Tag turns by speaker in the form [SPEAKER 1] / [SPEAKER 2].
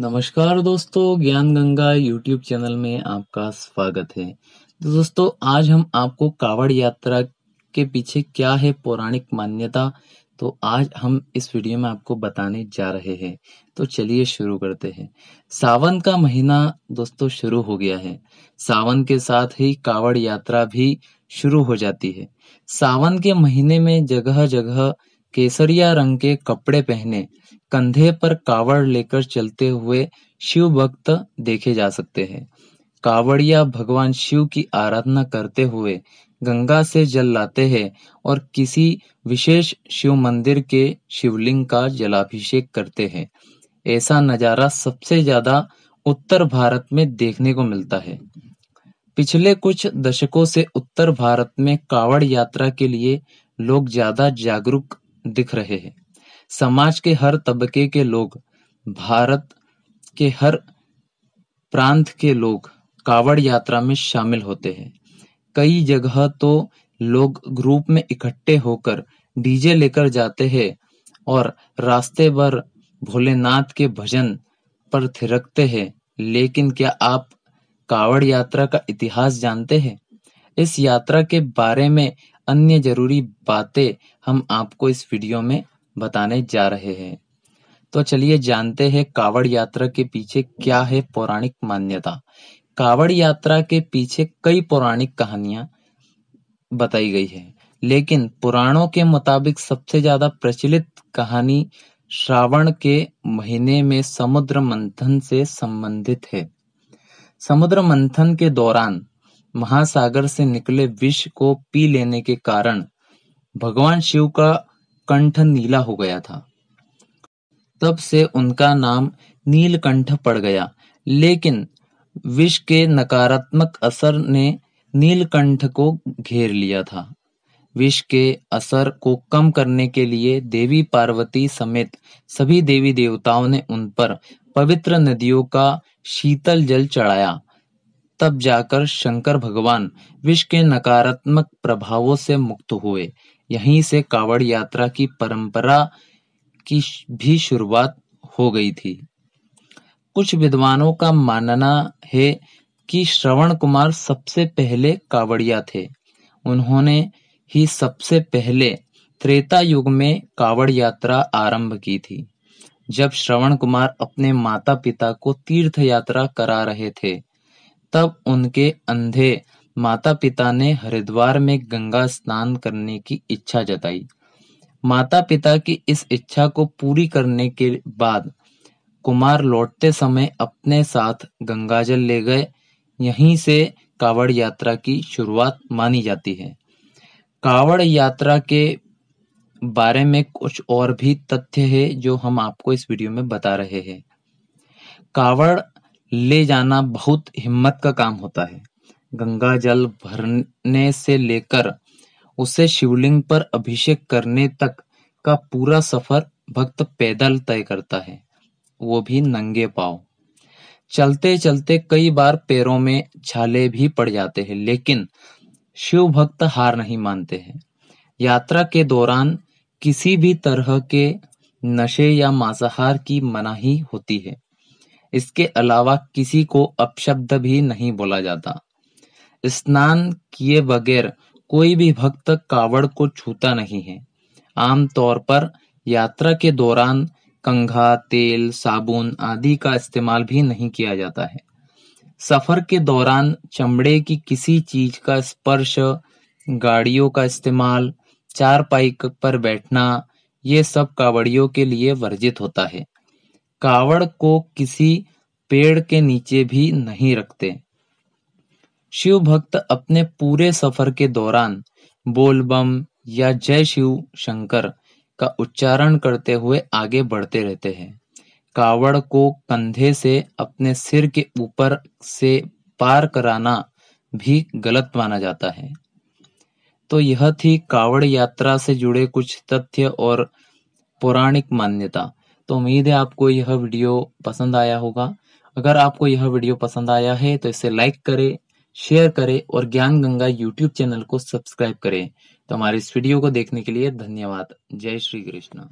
[SPEAKER 1] नमस्कार दोस्तों ज्ञान गंगा यूट्यूब चैनल में आपका स्वागत है तो दोस्तों आज हम आपको कावड़ यात्रा के पीछे क्या है पौराणिक मान्यता तो आज हम इस वीडियो में आपको बताने जा रहे हैं तो चलिए शुरू करते हैं सावन का महीना दोस्तों शुरू हो गया है सावन के साथ ही कावड़ यात्रा भी शुरू हो जाती है सावन के महीने में जगह जगह जगह केसरिया रंग के कपड़े पहने कंधे पर कावड़ लेकर चलते हुए शिव भक्त देखे जा सकते हैं कावड़िया भगवान शिव की आराधना करते हुए गंगा से जल लाते हैं और किसी विशेष शिव मंदिर के शिवलिंग का जलाभिषेक करते हैं ऐसा नज़ारा सबसे ज्यादा उत्तर भारत में देखने को मिलता है पिछले कुछ दशकों से उत्तर भारत में कावड़ यात्रा के लिए लोग ज्यादा जागरूक दिख रहे हैं समाज के हर तबके के लोग भारत के हर प्रांत के लोग कावड़ यात्रा में शामिल होते हैं कई जगह तो लोग ग्रुप में इकट्ठे होकर डीजे लेकर जाते हैं और रास्ते भर भोलेनाथ के भजन पर थिरकते हैं लेकिन क्या आप कावड़ यात्रा का इतिहास जानते हैं इस यात्रा के बारे में अन्य ज़रूरी बातें हम आपको इस वीडियो में बताने जा रहे हैं तो चलिए जानते हैं कावड़ यात्रा के पीछे क्या है पौराणिक मान्यता कावड़ यात्रा के पीछे कई पौराणिक कहानियां बताई गई है लेकिन पुराणों के मुताबिक सबसे ज्यादा प्रचलित कहानी श्रावण के महीने में समुद्र मंथन से संबंधित है समुद्र मंथन के दौरान महासागर से निकले विष को पी लेने के कारण भगवान शिव का कंठ नीला हो गया था तब से उनका नाम नीलकंठ पड़ गया लेकिन विष के नकारात्मक असर ने नीलकंठ को घेर लिया था विष के असर को कम करने के लिए देवी पार्वती समेत सभी देवी देवताओं ने उन पर पवित्र नदियों का शीतल जल चढ़ाया तब जाकर शंकर भगवान विष के नकारात्मक प्रभावों से मुक्त हुए यहीं से कावड़ यात्रा की परंपरा की भी शुरुआत हो गई थी कुछ विद्वानों का मानना है कि श्रवण कुमार सबसे पहले कावड़िया थे उन्होंने ही सबसे पहले त्रेता युग में कावड़ यात्रा आरंभ की थी जब श्रवण कुमार अपने माता पिता को तीर्थ यात्रा करा रहे थे तब उनके अंधे माता-पिता ने हरिद्वार में गंगा स्नान करने की इच्छा जताई। माता-पिता की इस इच्छा को पूरी करने के बाद कुमार लौटते समय अपने साथ गंगाजल ले गए। यहीं से कावड़ यात्रा की शुरुआत मानी जाती है। कावड़ यात्रा के बारे में कुछ और भी तथ्य है जो हम आपको इस वीडियो में बता रहे हैं। कावड़ ले जाना बहुत हिम्मत का काम होता है। गंगा जल भरने से लेकर उसे शिवलिंग पर अभिषेक करने तक का पूरा सफर भक्त पैदल तय करता है, वो भी नंगे पाव चलते चलते-चलते कई बार पैरों में छाले भी पड़ जाते हैं, लेकिन शिव भक्त हार नहीं मानते हैं। यात्रा के दौरान किसी भी तरह के नशे या मांसाहार की मनाही होती है। इसके अलावा किसी को अपशब्द भी नहीं बोला जाता स्नान किए बगैर कोई भी भक्त कावड़ को छूता नहीं है आमतौर पर यात्रा के दौरान कंघा तेल साबुन आदि का इस्तेमाल भी नहीं किया जाता है सफर के दौरान चमड़े की किसी चीज का स्पर्श गाड़ियों का इस्तेमाल चार पाइक पर बैठना ये सब कावड़ियों के लिए वर्जित होता है कावड़ को किसी पेड़ के नीचे भी नहीं रखते शिव भक्त अपने पूरे सफर के दौरान बोलबम या जय शिव शंकर का उच्चारण करते हुए आगे बढ़ते रहते हैं कावड़ को कंधे से अपने सिर के ऊपर से पार कराना भी गलत माना जाता है तो यह थी कावड़ यात्रा से जुड़े कुछ तथ्य और पौराणिक मान्यता तो उम्मीद है आपको यह वीडियो पसंद आया होगा अगर आपको यह वीडियो पसंद आया है तो इसे लाइक करें शेयर करें और ज्ञान गंगा यूट्यूब चैनल को सब्सक्राइब करें तो हमारे इस वीडियो को देखने के लिए धन्यवाद जय श्री कृष्ण